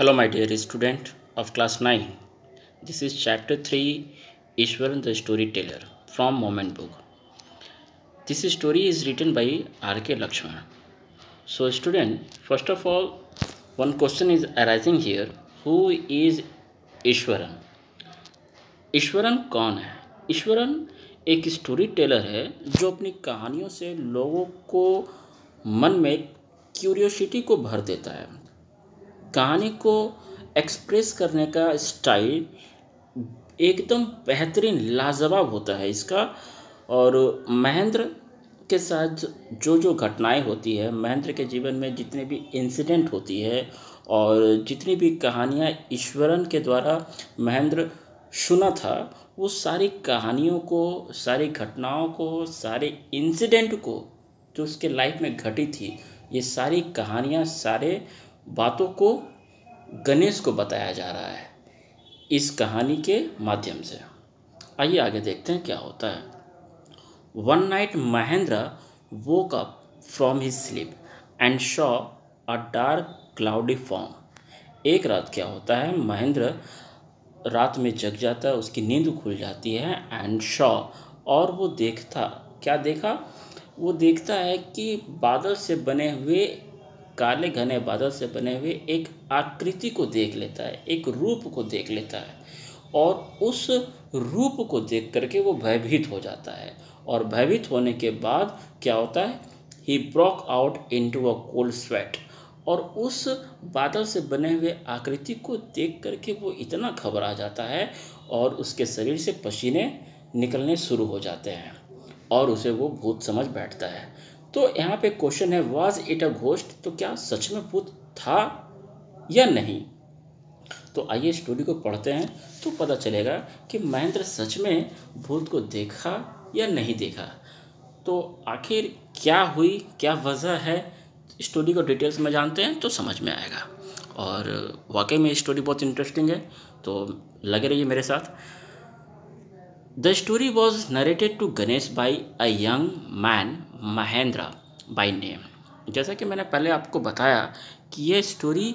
Hello my dear student of class nine this is chapter three Iswaran the storyteller from moment book this story is written by R K Laxman so student first of all one question is arising here who is Iswaran Iswaran कौन है ईश्वरन एक story teller है जो अपनी कहानियों से लोगों को मन में क्यूरियोसिटी को भर देता है कहानी को एक्सप्रेस करने का स्टाइल एकदम बेहतरीन लाजवाब होता है इसका और महेंद्र के साथ जो जो घटनाएं होती है महेंद्र के जीवन में जितने भी इंसिडेंट होती है और जितनी भी कहानियाँ ईश्वरन के द्वारा महेंद्र सुना था वो सारी कहानियों को सारी घटनाओं को सारे इंसिडेंट को जो उसके लाइफ में घटी थी ये सारी कहानियाँ सारे बातों को गणेश को बताया जा रहा है इस कहानी के माध्यम से आइए आगे देखते हैं क्या होता है one night Mahendra woke up from his sleep and saw a dark cloudy form एक रात क्या होता है महेंद्र रात में जग जाता है उसकी नींद खुल जाती है एंड शॉ और वो देखता क्या देखा वो देखता है कि बादल से बने हुए काले घने बादल से बने हुए एक आकृति को देख लेता है एक रूप को देख लेता है और उस रूप को देख करके वो भयभीत हो जाता है और भयभीत होने के बाद क्या होता है he broke out into a cold sweat और उस बादल से बने हुए आकृति को देख करके वो इतना घबरा जाता है और उसके शरीर से पसीने निकलने शुरू हो जाते हैं और उसे वो भूत समझ बैठता है तो यहाँ पे क्वेश्चन है वाज इट अ घोष्ट तो क्या सच में भूत था या नहीं तो आइए स्टोरी को पढ़ते हैं तो पता चलेगा कि महेंद्र सच में भूत को देखा या नहीं देखा तो आखिर क्या हुई क्या वजह है स्टोरी को डिटेल्स में जानते हैं तो समझ में आएगा और वाकई में स्टोरी बहुत इंटरेस्टिंग है तो लगे रहिए मेरे साथ the story was narrated to Ganesh by a young man Mahendra by name जैसा कि मैंने पहले आपको बताया कि ये स्टोरी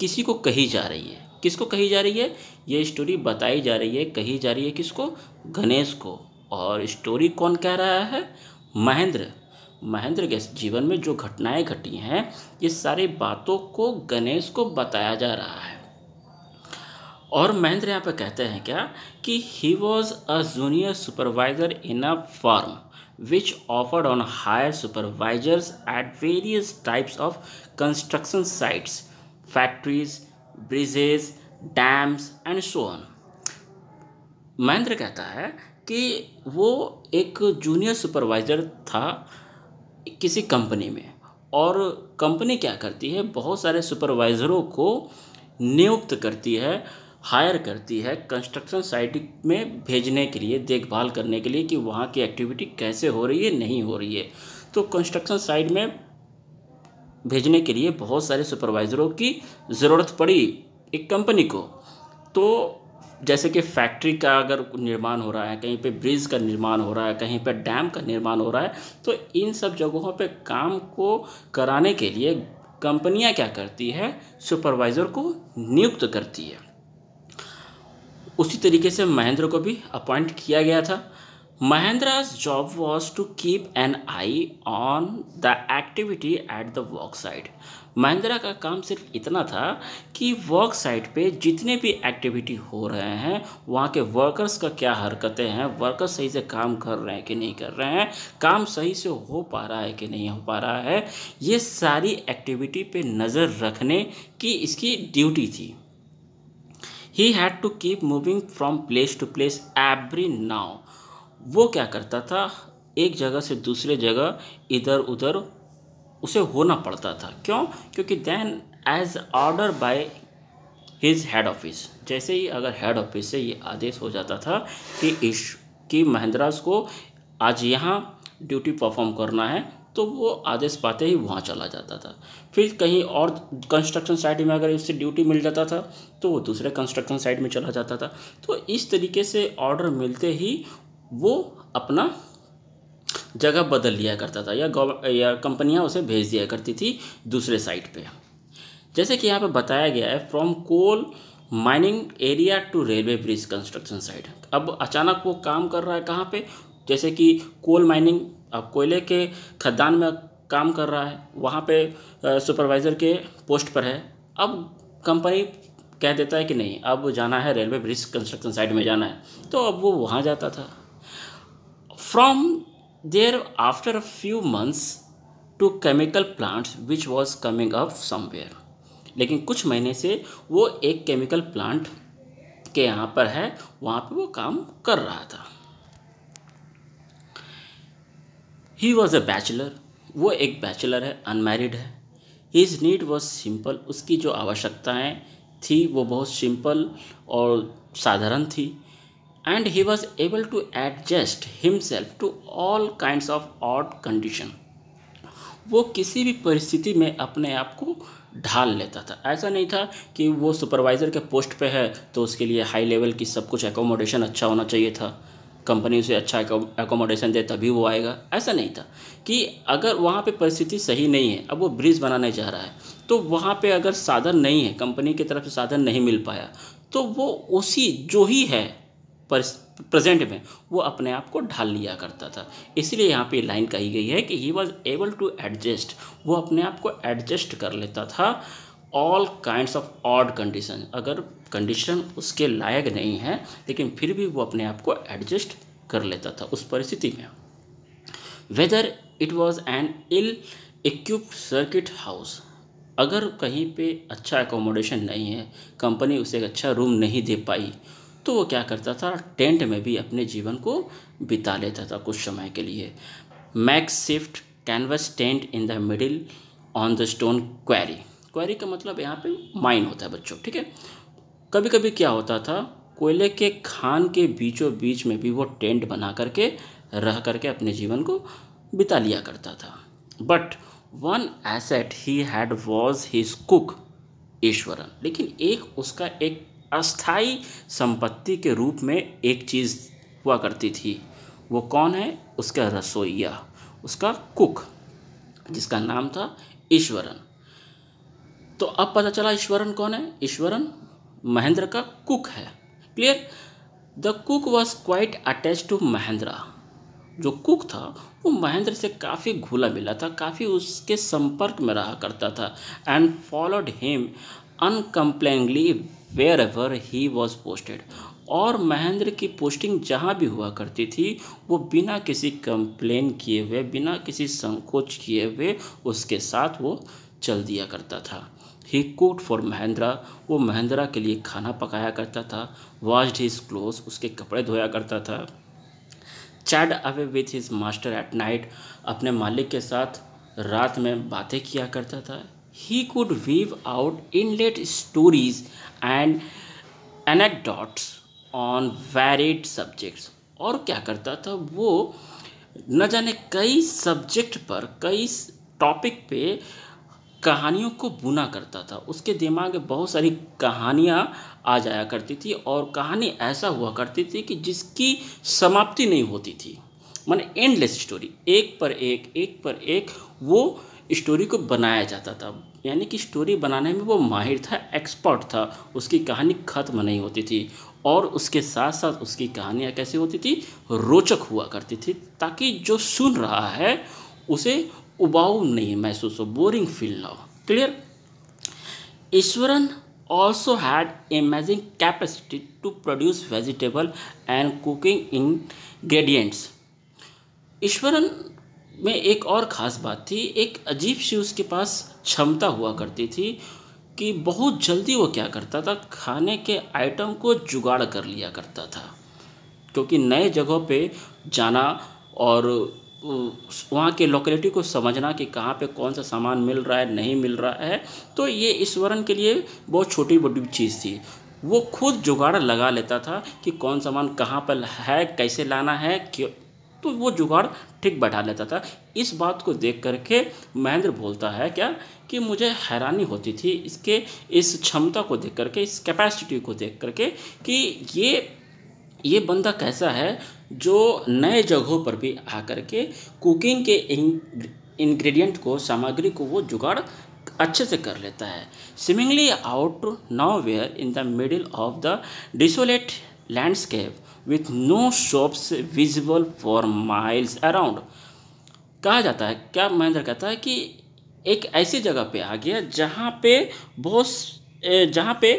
किसी को कही जा रही है किसको कही जा रही है ये स्टोरी बताई जा रही है कही जा रही है किसको गणेश को और स्टोरी कौन कह रहा है महेंद्र महेंद्र के जीवन में जो घटनाएं घटी हैं ये सारी बातों को गणेश को बताया जा रहा है और महेंद्र यहाँ पर कहते हैं क्या कि he was a junior supervisor in a firm which offered on hire supervisors at various types of construction sites, factories, bridges, dams and so on Mahendra कहता है कि वो एक जूनियर सुपरवाइज़र था किसी कंपनी में और कंपनी क्या करती है बहुत सारे सुपरवाइज़रों को नियुक्त करती है हायर करती है कंस्ट्रक्शन साइट में भेजने के लिए देखभाल करने के लिए कि वहाँ की एक्टिविटी कैसे हो रही है नहीं हो रही है तो कंस्ट्रक्शन साइट में भेजने के लिए बहुत सारे सुपरवाइज़रों की ज़रूरत पड़ी एक कंपनी को तो जैसे कि फैक्ट्री का अगर निर्माण हो रहा है कहीं पे ब्रिज का निर्माण हो रहा है कहीं पे डैम का निर्माण हो रहा है तो इन सब जगहों पे काम को कराने के लिए कंपनियां क्या करती है सुपरवाइज़र को नियुक्त करती है उसी तरीके से महेंद्र को भी अपॉइंट किया गया था Mahendra's job was to keep an eye on the activity at the work site Mahendra का काम सिर्फ इतना था कि वर्क साइट पे जितने भी एक्टिविटी हो रहे हैं वहाँ के वर्कर्स का क्या हरकतें हैं वर्कर्स सही से काम कर रहे हैं कि नहीं कर रहे हैं काम सही से हो पा रहा है कि नहीं हो पा रहा है ये सारी एक्टिविटी पे नज़र रखने की इसकी ड्यूटी थी he had to keep moving from place to place every now वो क्या करता था एक जगह से दूसरे जगह इधर उधर उसे होना पड़ता था क्यों क्योंकि then as order by his head office जैसे ही अगर हेड ऑफिस से ये आदेश हो जाता था कि इश कि महिंद्रास को आज यहाँ ड्यूटी परफॉर्म करना है तो वो आदेश पाते ही वहाँ चला जाता था फिर कहीं और कंस्ट्रक्शन साइट में अगर उससे ड्यूटी मिल जाता था तो वो दूसरे कंस्ट्रक्शन साइट में चला जाता था तो इस तरीके से ऑर्डर मिलते ही वो अपना जगह बदल लिया करता था या गव या कंपनियाँ उसे भेज दिया करती थी दूसरे साइट पे जैसे कि यहाँ पे बताया गया है from coal mining area to railway bridge construction site अब अचानक वो काम कर रहा है कहाँ पे जैसे कि कोल माइनिंग अब कोयले के खदान में काम कर रहा है वहाँ पे सुपरवाइज़र के पोस्ट पर है अब कंपनी कह देता है कि नहीं अब जाना है रेलवे ब्रिज कंस्ट्रक्शन साइट में जाना है तो अब वो वहाँ जाता था from there after a few months to chemical plants which was coming up somewhere लेकिन कुछ महीने से वो एक केमिकल प्लांट के यहाँ पर है वहाँ पे वो काम कर रहा था ही वॉज अ बैचलर वो एक बैचलर है अनमेरिड है हीज नीड वॉज सिंपल उसकी जो आवश्यकताएँ थी वो बहुत सिंपल और साधारण थी and he was able to adjust himself to all kind of odd condition वो किसी भी परिस्थिति में अपने आप को ढाल लेता था ऐसा नहीं था कि वो सुपरवाइज़र के पोस्ट पे है तो उसके लिए हाई लेवल की सब कुछ एकोमोडेशन अच्छा होना चाहिए था कंपनी उसे अच्छा एकोमोडेशन दे तभी वो आएगा ऐसा नहीं था कि अगर वहाँ पे परिस्थिति सही नहीं है अब वो ब्रिज बनाने जा रहा है तो वहाँ पे अगर साधन नहीं है कंपनी की तरफ से साधन नहीं मिल पाया तो वो उसी जो ही है प्रेजेंट में वो अपने आप को ढाल लिया करता था इसलिए यहाँ पे लाइन कही गई है कि he was able to adjust वो अपने आप को एडजस्ट कर लेता था all kinds of odd condition अगर कंडीशन उसके लायक नहीं है लेकिन फिर भी वो अपने आप को एडजस्ट कर लेता था उस परिस्थिति में whether it was an ill equip circuit house अगर कहीं पे अच्छा एकोमोडेशन नहीं है कंपनी उसे एक अच्छा रूम नहीं दे पाई तो वो क्या करता था टेंट में भी अपने जीवन को बिता लेता था कुछ समय के लिए makeshift canvas tent in the middle on the stone quarry quarry का मतलब यहाँ पे माइन होता है बच्चों ठीक है कभी कभी क्या होता था कोयले के खान के बीचों बीच में भी वो टेंट बना करके रह करके अपने जीवन को बिता लिया करता था but one asset he had was his cook Iswaran लेकिन एक उसका एक अस्थाई संपत्ति के रूप में एक चीज़ हुआ करती थी वो कौन है उसका रसोइया उसका कुक जिसका नाम था ईश्वरन तो अब पता चला ईश्वरन कौन है ईश्वरन महेंद्र का कुक है clear the cook was quite attach to Mahendra जो कुक था वो महेंद्र से काफ़ी घुला मिला था काफ़ी उसके संपर्क में रहा करता था and followed him uncomplainingly wherever he was posted और महेंद्र की पोस्टिंग जहाँ भी हुआ करती थी वो बिना किसी कंप्लेन किए हुए बिना किसी संकोच किए हुए उसके साथ वो चल दिया करता था ही कोट फॉर महिंद्रा वो महेंद्रा के लिए खाना पकाया करता था वॉश्ड हिज क्लोथ उसके कपड़े धोया करता था chatted away with his master at night अपने मालिक के साथ रात में बातें किया करता था he could weave out intricate stories and anecdotes on varied subjects और क्या करता था वो न जाने कई सब्जेक्ट पर कई टॉपिक पे कहानियों को बुना करता था उसके दिमाग में बहुत सारी कहानियाँ आ जाया करती थी और कहानी ऐसा हुआ करती थी कि जिसकी समाप्ति नहीं होती थी माने एंडलेस स्टोरी एक पर एक एक पर एक वो स्टोरी को बनाया जाता था यानी कि स्टोरी बनाने में वो माहिर था एक्सपर्ट था उसकी कहानी ख़त्म नहीं होती थी और उसके साथ साथ उसकी कहानियाँ कैसी होती थी रोचक हुआ करती थी ताकि जो सुन रहा है उसे उबाऊ नहीं महसूस हो बोरिंग फील ना हो clear Iswaran also had amazing capacity to produce vegetable and cooking ingredients Iswaran में एक और ख़ास बात थी एक अजीब सी उसके पास क्षमता हुआ करती थी कि बहुत जल्दी वो क्या करता था खाने के आइटम को जुगाड़ कर लिया करता था क्योंकि नए जगहों पे जाना और वहाँ के लोकेलिटी को समझना कि कहाँ पे कौन सा सामान मिल रहा है नहीं मिल रहा है तो ये ईश्वरन के लिए बहुत छोटी बड़ी चीज़ थी वो खुद जुगाड़ लगा लेता था कि कौन सामान कहाँ पर है कैसे लाना है क्यों तो वो जुगाड़ ठीक बैठा लेता था इस बात को देख करके महेंद्र बोलता है क्या कि मुझे हैरानी होती थी इसके इस क्षमता को देख करके इस कैपेसिटी को देख करके कि ये ये बंदा कैसा है जो नए जगहों पर भी आकर के कुकिंग के इंग्रेडिएंट को सामग्री को वो जुगाड़ अच्छे से कर लेता है seemingly out nowhere in the middle of the desolate landscape with no shops visible for miles around कहा जाता है क्या महेंद्र कहता है कि एक ऐसी जगह पे आ गया जहाँ पे बहुत जहाँ पे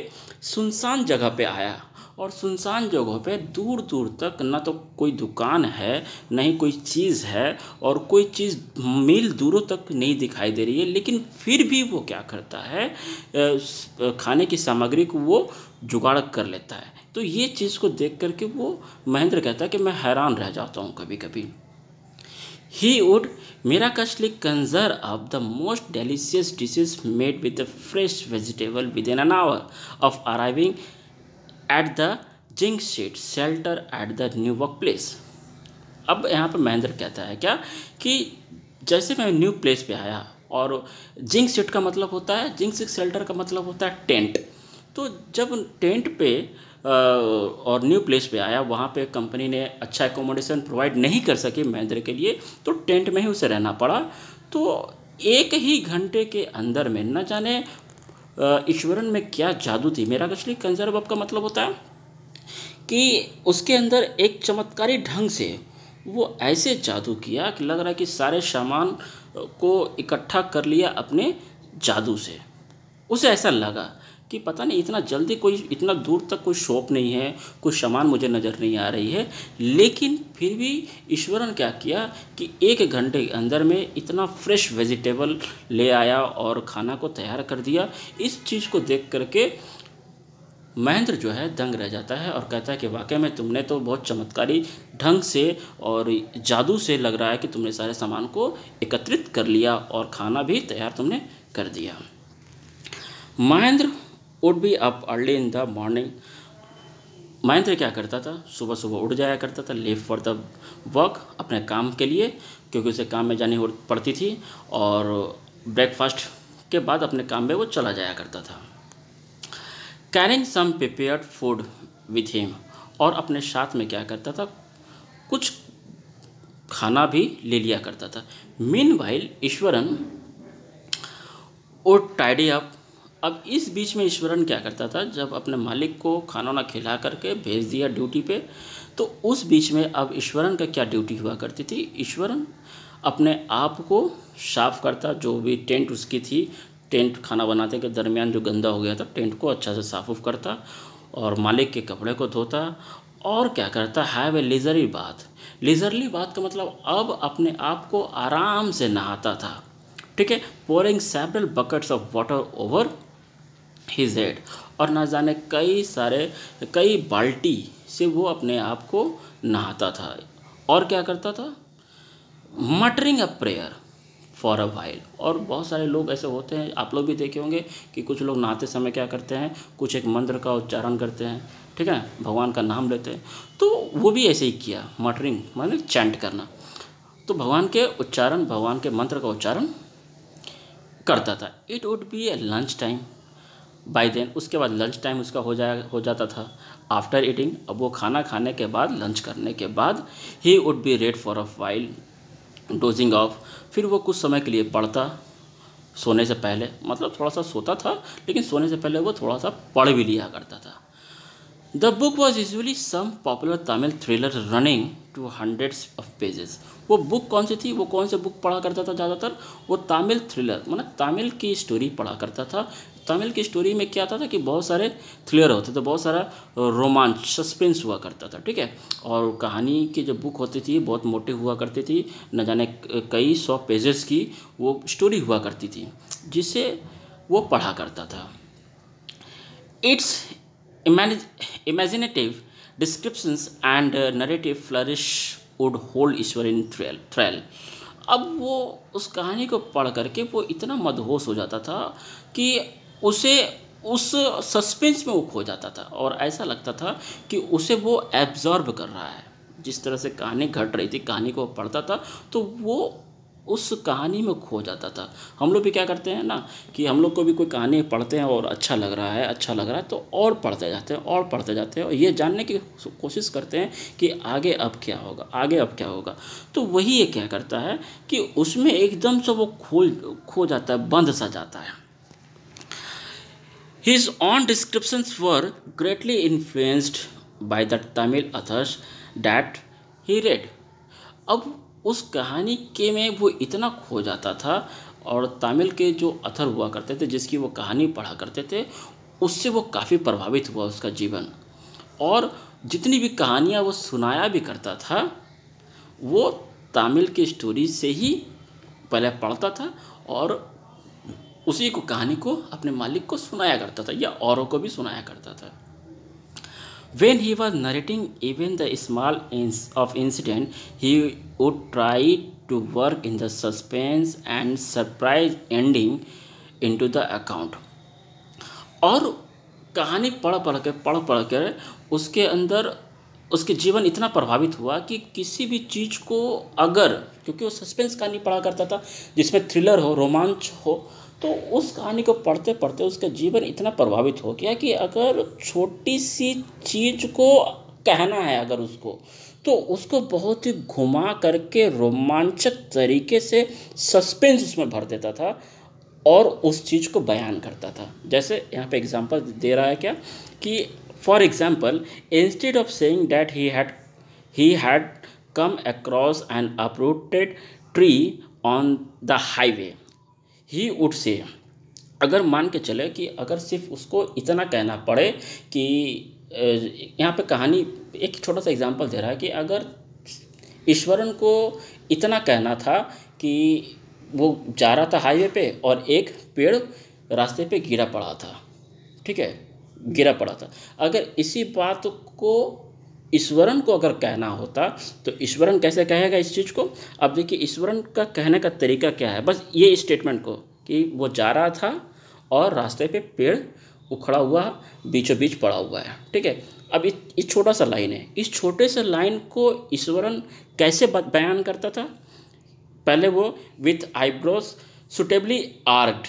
सुनसान जगह पे आया और सुनसान जगहों पे दूर दूर तक ना तो कोई दुकान है ना ही कोई चीज़ है और कोई चीज़ मील दूरों तक नहीं दिखाई दे रही है लेकिन फिर भी वो क्या करता है खाने की सामग्री को वो जुगाड़ कर लेता है तो ये चीज़ को देख करके वो महेंद्र कहता है कि मैं हैरान रह जाता हूँ कभी कभी ही वुड मेरा conjure conserve the most delicious dishes made with the fresh vegetable within an hour of arriving at the zinc sheet shelter at the new work place अब यहाँ पर महेंद्र कहता है क्या कि जैसे मैं न्यू प्लेस पे आया और जिंक सीट का मतलब होता है जिंक सीट शेल्टर का मतलब होता है टेंट तो जब टेंट पे और न्यू प्लेस पे आया वहाँ पे कंपनी ने अच्छा एकोमोडेशन प्रोवाइड नहीं कर सकी महेंद्र के लिए तो टेंट में ही उसे रहना पड़ा तो एक ही घंटे के अंदर में न जाने ईश्वरन में क्या जादू थी मेरा कशली कंजर्व का मतलब होता है कि उसके अंदर एक चमत्कारी ढंग से वो ऐसे जादू किया कि लग रहा है कि सारे सामान को इकट्ठा कर लिया अपने जादू से उसे ऐसा लगा कि पता नहीं इतना जल्दी कोई इतना दूर तक कोई शॉप नहीं है कोई सामान मुझे नज़र नहीं आ रही है लेकिन फिर भी ईश्वर ने क्या किया कि एक घंटे के अंदर में इतना फ्रेश वेजिटेबल ले आया और खाना को तैयार कर दिया इस चीज़ को देख करके महेंद्र जो है दंग रह जाता है और कहता है कि वाकई में तुमने तो बहुत चमत्कारी ढंग से और जादू से लग रहा है कि तुमने सारे सामान को एकत्रित कर लिया और खाना भी तैयार तुमने कर दिया Mahendra would be up early in the morning Mahendra क्या करता था सुबह सुबह उठ जाया करता था लेव फॉर द वर्क अपने काम के लिए क्योंकि उसे काम में जानी पड़ती थी और ब्रेकफास्ट के बाद अपने काम में वो चला जाया करता था carrying some prepared food with him और अपने साथ में क्या करता था कुछ खाना भी ले लिया करता था मीन वाइल ईश्वरन वो टाइडी अप अब इस बीच में ईश्वरन क्या करता था जब अपने मालिक को खाना ना खिला करके भेज दिया ड्यूटी पे तो उस बीच में अब ईश्वरन का क्या ड्यूटी हुआ करती थी ईश्वरन अपने आप को साफ करता जो भी टेंट उसकी थी टेंट खाना बनाते के दरमियान जो गंदा हो गया था टेंट को अच्छा से साफ उफ करता और मालिक के कपड़े को धोता और क्या करता हैव ए लेजरी बात लेजरली बात का मतलब अब अपने आप को आराम से नहाता था ठीक है pouring several buckets of water over his head और ना जाने कई सारे कई बाल्टी से वो अपने आप को नहाता था और क्या करता था muttering a prayer for a while और बहुत सारे लोग ऐसे होते हैं आप लोग भी देखे होंगे कि कुछ लोग नहाते समय क्या करते हैं कुछ एक मंत्र का उच्चारण करते हैं ठीक है भगवान का नाम लेते हैं तो वो भी ऐसे ही किया मटरिंग मतलब चैंट करना तो भगवान के उच्चारण भगवान के मंत्र का उच्चारण करता था it would be a lunch time by then उसके बाद लंच टाइम उसका हो जाया हो जाता था आफ्टर ईटिंग अब वो खाना खाने के बाद लंच करने के बाद he would be read for a while dozing off फिर वो कुछ समय के लिए पढ़ता सोने से पहले मतलब थोड़ा सा सोता था लेकिन सोने से पहले वो थोड़ा सा पढ़ भी लिया करता था the book was usually some popular Tamil thriller running to hundreds of pages वो बुक कौन सी थी वो कौन से बुक पढ़ा करता था ज़्यादातर वो तमिल थ्रिलर मतलब तमिल की स्टोरी पढ़ा करता था तमिल की स्टोरी में क्या था, था कि बहुत सारे थ्रिलर होते थे बहुत सारा रोमांच सस्पेंस हुआ करता था ठीक है और कहानी की जो बुक होती थी बहुत मोटी हुआ करती थी न जाने कई सौ पेजेस की वो स्टोरी हुआ करती थी जिसे वो पढ़ा करता था its imaginative descriptions and narrative flourish would hold Ishwar in thrall thrall अब वो उस कहानी को पढ़ करके वो इतना मदहोश हो जाता था कि उसे उस सस्पेंस में वो खो जाता था और ऐसा लगता था कि उसे वो एब्जॉर्ब कर रहा है जिस तरह से कहानी घट रही थी कहानी को पढ़ता था तो वो उस कहानी में खो जाता था हम लोग भी क्या करते हैं ना कि हम लोग को भी कोई कहानी पढ़ते हैं और अच्छा लग रहा है अच्छा लग रहा है तो और पढ़ते जाते हैं और पढ़ते जाते हैं और ये जानने की कोशिश करते हैं कि आगे अब क्या होगा आगे अब क्या होगा तो वही ये क्या करता है कि उसमें एकदम से वो खोल खो जाता है बंद सा जाता है His own descriptions were greatly influenced by the Tamil authors that he read. अब उस कहानी के में वो इतना खो जाता था और तमिल के जो अथर हुआ करते थे जिसकी वो कहानी पढ़ा करते थे उससे वो काफ़ी प्रभावित हुआ उसका जीवन और जितनी भी कहानियाँ वो सुनाया भी करता था वो तमिल की स्टोरी से ही पहले पढ़ता था और उसी को कहानी को अपने मालिक को सुनाया करता था या औरों को भी सुनाया करता था when he was narrating even the small of incident he would try to work in the suspense and surprise ending into the account और कहानी पढ़ पढ़ कर पढ़ पढ़ कर उसके अंदर उसके जीवन इतना प्रभावित हुआ कि किसी भी चीज़ को अगर क्योंकि वो सस्पेंस कहानी पढ़ा करता था जिसमें थ्रिलर हो रोमांच हो तो उस कहानी को पढ़ते पढ़ते उसका जीवन इतना प्रभावित हो गया कि अगर छोटी सी चीज़ को कहना है अगर उसको तो उसको बहुत ही घुमा करके रोमांचक तरीके से सस्पेंस उसमें भर देता था और उस चीज़ को बयान करता था जैसे यहाँ पे एग्जांपल दे रहा है क्या कि for example instead of saying that he had he had come across an uprooted tree on the highway he उठ से अगर मान के चले कि अगर सिर्फ उसको इतना कहना पड़े कि यहाँ पे कहानी एक छोटा सा एग्जांपल दे रहा है कि अगर ईश्वरन को इतना कहना था कि वो जा रहा था हाईवे पे और एक पेड़ रास्ते पे गिरा पड़ा था ठीक है गिरा पड़ा था अगर इसी बात को ईश्वरन को अगर कहना होता तो ईश्वरन कैसे कहेगा इस चीज़ को अब देखिए ईश्वरन का कहने का तरीका क्या है बस ये स्टेटमेंट को कि वो जा रहा था और रास्ते पे पेड़ उखड़ा हुआ बीचों बीच पड़ा हुआ है ठीक है अब इस छोटा सा लाइन है इस छोटे से लाइन को ईश्वरन कैसे बयान करता था पहले वो विथ आईब्रोज सुटेबली आर्ट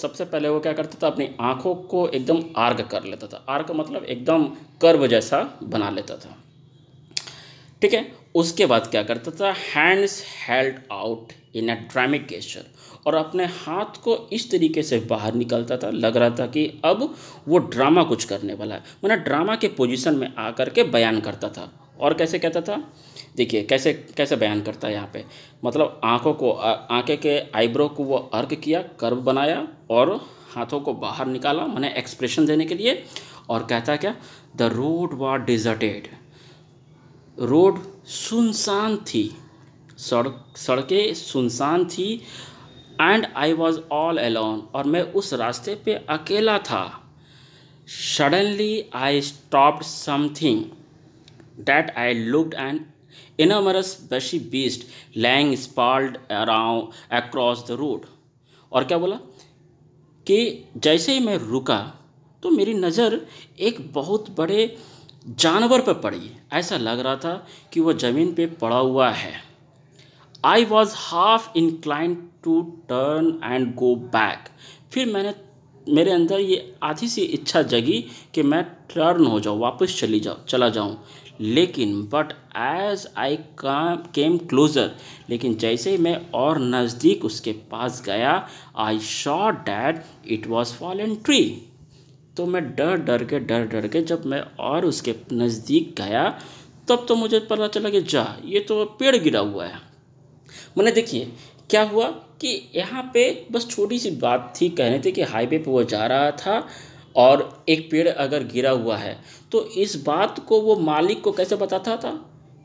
सबसे पहले वो क्या करता था अपनी आँखों को एकदम आर्ग कर लेता था आर्ग मतलब एकदम कर्व जैसा बना लेता था ठीक है उसके बाद क्या करता था hands held out in a dramatic gesture और अपने हाथ को इस तरीके से बाहर निकलता था लग रहा था कि अब वो ड्रामा कुछ करने वाला है मैंने ड्रामा के पोजीशन में आकर के बयान करता था और कैसे कहता था देखिए कैसे कैसे बयान करता है यहाँ पे मतलब आँखों को आँखें के आईब्रो को वो अर्क किया कर्व बनाया और हाथों को बाहर निकाला मैंने एक्सप्रेशन देने के लिए और कहता क्या the road was deserted road सुनसान थी सड़क सड़कें सुनसान थी and I was all alone और मैं उस रास्ते पे अकेला था suddenly I stop something that I looked an enormous bushy beast lying sprawled around across the road. और क्या बोला कि जैसे ही मैं रुका तो मेरी नज़र एक बहुत बड़े जानवर पर पड़ी ऐसा लग रहा था कि वह ज़मीन पे पड़ा हुआ है I was half inclined to turn and go back फिर मैंने मेरे अंदर ये आधी सी इच्छा जगी कि मैं टर्न हो जाऊँ वापस चली जाऊँ चला जाऊँ लेकिन बट एज आई काम केम क्लोज़र लेकिन जैसे ही मैं और नज़दीक उसके पास गया I thought that it was fallen tree तो मैं डर डर के डर डर के जब मैं और उसके नज़दीक गया तब तो मुझे पता चला कि जा ये तो पेड़ गिरा हुआ है मैंने देखिए क्या हुआ कि यहाँ पे बस छोटी सी बात थी कहने थे कि हाईवे पे वो जा रहा था और एक पेड़ अगर गिरा हुआ है तो इस बात को वो मालिक को कैसे बताता था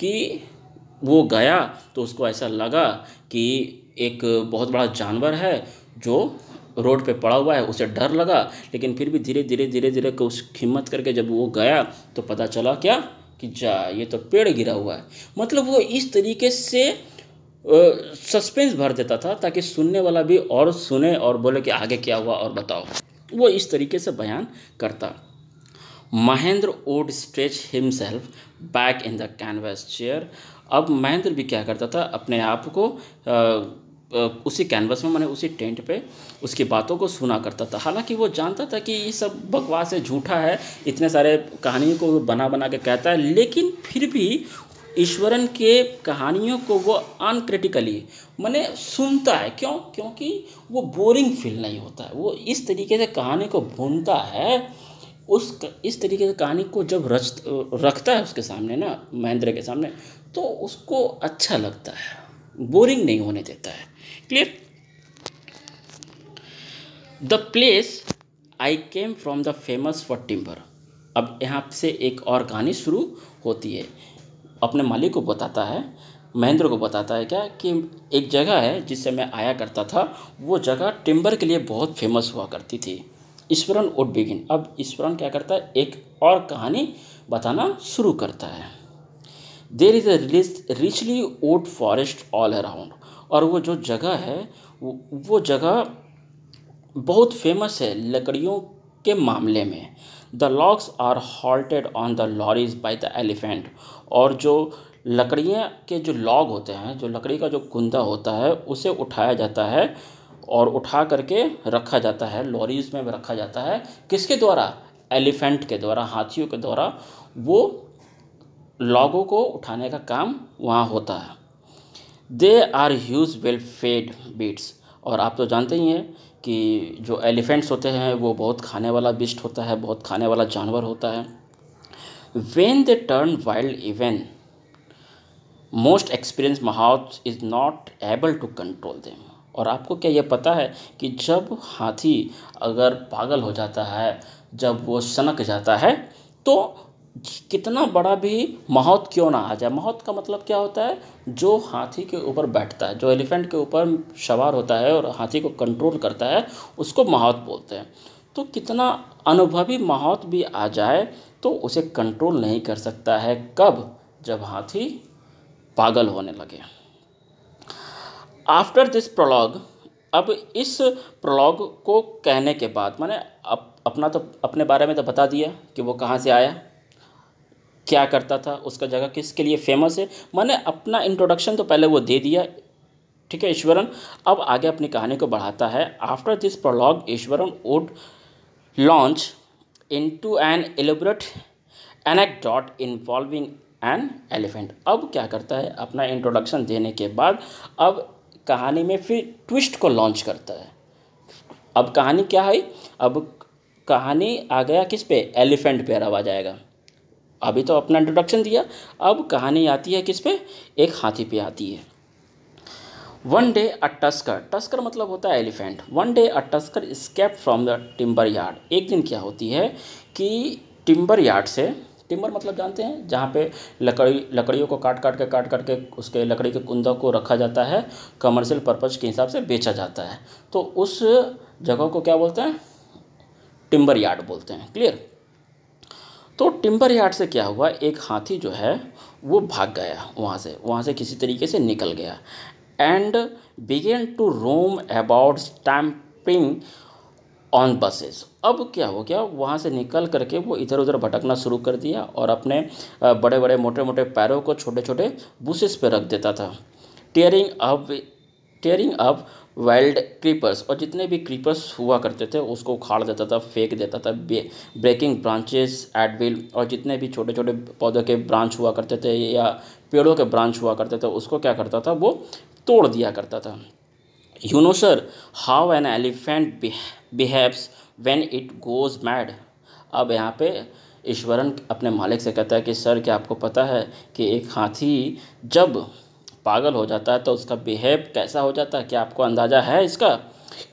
कि वो गया तो उसको ऐसा लगा कि एक बहुत बड़ा जानवर है जो रोड पे पड़ा हुआ है उसे डर लगा लेकिन फिर भी धीरे धीरे धीरे धीरे को उस हिम्मत करके जब वो गया तो पता चला क्या कि जा ये तो पेड़ गिरा हुआ है मतलब वो इस तरीके से सस्पेंस भर देता था ताकि सुनने वाला भी और सुने और बोले कि आगे क्या हुआ और बताओ वो इस तरीके से बयान करता Mahendra would stretch himself back in the canvas chair अब महेंद्र भी क्या करता था अपने आप को आ, उसी कैनवस में मैंने उसी टेंट पे उसकी बातों को सुना करता था हालांकि वो जानता था कि ये सब बकवास है झूठा है इतने सारे कहानियों को बना बना के कहता है लेकिन फिर भी ईश्वरन के कहानियों को वो अनक्रिटिकली मैंने सुनता है क्यों क्योंकि वो बोरिंग फील नहीं होता है वो इस तरीके से कहानी को भूनता है उस इस तरीके से कहानी को जब रच रखता है उसके सामने ना महेंद्र के सामने तो उसको अच्छा लगता है बोरिंग नहीं होने देता है clear the place I came from the famous for timber अब यहाँ से एक और कहानी शुरू होती है अपने मालिक को बताता है महेंद्र को बताता है क्या कि एक जगह है जिससे मैं आया करता था वो जगह टिम्बर के लिए बहुत फेमस हुआ करती थी ईश्वरन वुड बिगिन अब ईश्वरन क्या करता है एक और कहानी बताना शुरू करता है there is a richly wooded forest all around और वो जो जगह है वो, वो जगह बहुत फेमस है लकड़ियों के मामले में the logs are halted on the lorries by the elephant और जो लकड़ियाँ के जो लॉग होते हैं जो लकड़ी का जो कुंदा होता है उसे उठाया जाता है और उठा करके रखा जाता है लॉरीज़ में रखा जाता है किसके द्वारा एलिफेंट के द्वारा हाथियों के द्वारा वो लॉगों को उठाने का काम वहाँ होता है they are huge well fed beasts और आप तो जानते ही हैं कि जो एलिफेंट्स होते हैं वो बहुत खाने वाला बिस्ट होता है बहुत खाने वाला जानवर होता है when they turn wild even most experience mahouts is not able to control them और आपको क्या यह पता है कि जब हाथी अगर पागल हो जाता है जब वो सनक जाता है तो कितना बड़ा भी महौत क्यों ना आ जाए महौत का मतलब क्या होता है जो हाथी के ऊपर बैठता है जो एलिफेंट के ऊपर सवार होता है और हाथी को कंट्रोल करता है उसको महौत बोलते हैं तो कितना अनुभवी माहौत भी आ जाए तो उसे कंट्रोल नहीं कर सकता है कब जब हाथी पागल होने लगे आफ्टर दिस प्रोलॉग अब इस प्रोलॉग को कहने के बाद मैंने अप, अपना तो अपने बारे में तो बता दिया कि वो कहाँ से आया क्या करता था उसका जगह किसके लिए फेमस है मैंने अपना इंट्रोडक्शन तो पहले वो दे दिया ठीक है ईश्वरन अब आगे अपनी कहानी को बढ़ाता है after this prologue Iswaran would launch into an elaborate anecdote involving an elephant अब क्या करता है अपना इंट्रोडक्शन देने के बाद अब कहानी में फिर ट्विस्ट को लॉन्च करता है अब कहानी क्या है अब कहानी आ गया किस पे एलिफेंट पे रवा जाएगा अभी तो अपना इंट्रोडक्शन दिया अब कहानी आती है किस पे एक हाथी पे आती है one day a tusker tusker मतलब होता है elephant one day a tusker escape from the timber yard एक दिन क्या होती है कि टिम्बर यार्ड से टिम्बर मतलब जानते हैं जहाँ पे लकड़ी लकड़ियों को काट काट के काट काट के उसके लकड़ी के कुंदा को रखा जाता है कमर्शियल पर्पज़ के हिसाब से बेचा जाता है तो उस जगह को क्या बोलते हैं टिम्बर यार्ड बोलते हैं क्लियर तो टिम्बर यार्ड से क्या हुआ एक हाथी जो है वो भाग गया वहाँ से वहाँ से किसी तरीके से निकल गया and began to roam about stamping on buses अब क्या हो गया वहाँ से निकल करके वो इधर उधर भटकना शुरू कर दिया और अपने बड़े बड़े मोटे मोटे पैरों को छोटे छोटे बुसेस पे रख देता था टेयरिंग अब टेयरिंग अप वाइल्ड क्रीपर्स और जितने भी क्रीपर्स हुआ करते थे उसको उखाड़ देता था फेंक देता था ब्रेकिंग ब्रांचेस एट विल और जितने भी छोटे छोटे पौधों के ब्रांच हुआ करते थे या पेड़ों के ब्रांच हुआ करते थे उसको क्या करता था वो तोड़ दिया करता था you know sir how an elephant behaves when it goes mad अब यहाँ पे ईश्वरन अपने मालिक से कहता है कि सर क्या आपको पता है कि एक हाथी जब पागल हो जाता है तो उसका बिहेव कैसा हो जाता है क्या आपको अंदाज़ा है इसका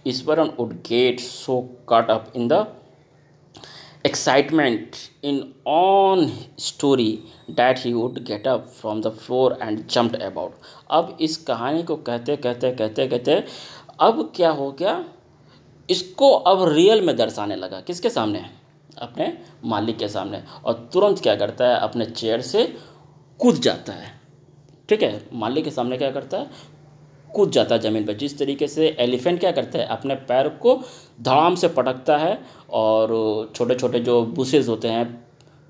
Iswaran would get so cut up in the excitement in on story that he would get up from the floor and jumped about अब इस कहानी को कहते कहते कहते कहते अब क्या हो गया इसको अब रियल में दर्शाने लगा किसके सामने अपने मालिक के सामने और तुरंत क्या करता है अपने चेयर से कूद जाता है ठीक है माली के सामने क्या करता है कूद जाता है ज़मीन पर जिस तरीके से एलिफेंट क्या करता है अपने पैर को धड़ाम से पटकता है और छोटे छोटे जो बूसेज होते हैं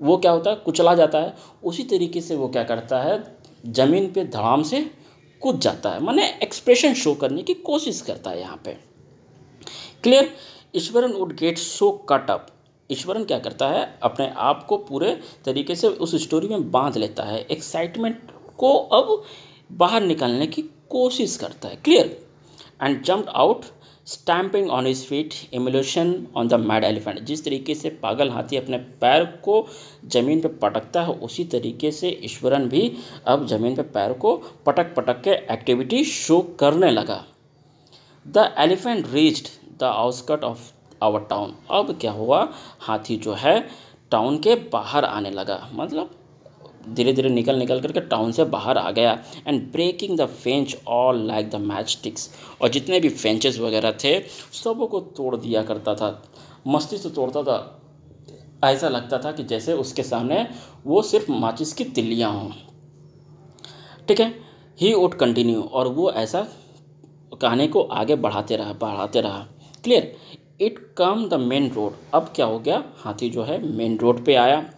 वो क्या होता है कुचला जाता है उसी तरीके से वो क्या करता है ज़मीन पे धड़ाम से कूद जाता है माने एक्सप्रेशन शो करने की कोशिश करता है यहाँ पे clear Iswaran would get so cut up Iswaran क्या करता है अपने आप को पूरे तरीके से उस स्टोरी में बांध लेता है एक्साइटमेंट को अब बाहर निकालने की कोशिश करता है clear and jump out stamping on his feet emulation on the mad elephant जिस तरीके से पागल हाथी अपने पैर को ज़मीन पर पटकता है उसी तरीके से ईश्वरन भी अब ज़मीन पर पैर को पटक पटक के एक्टिविटी शो करने लगा the elephant reached the outskirts of our town अब क्या हुआ हाथी जो है टाउन के बाहर आने लगा मतलब धीरे धीरे निकल निकल करके टाउन से बाहर आ गया and breaking the fence all like the matchsticks और जितने भी फेंचेस वगैरह थे सबों को तोड़ दिया करता था मस्ती से तोड़ता था ऐसा लगता था कि जैसे उसके सामने वो सिर्फ माचिस की तिल्लियाँ हों ठीक है ही वुड कंटिन्यू और वो ऐसा कहने को आगे बढ़ाते रहा बढ़ाते रहा clear it come the main road अब क्या हो गया हाथी जो है मेन रोड पे आया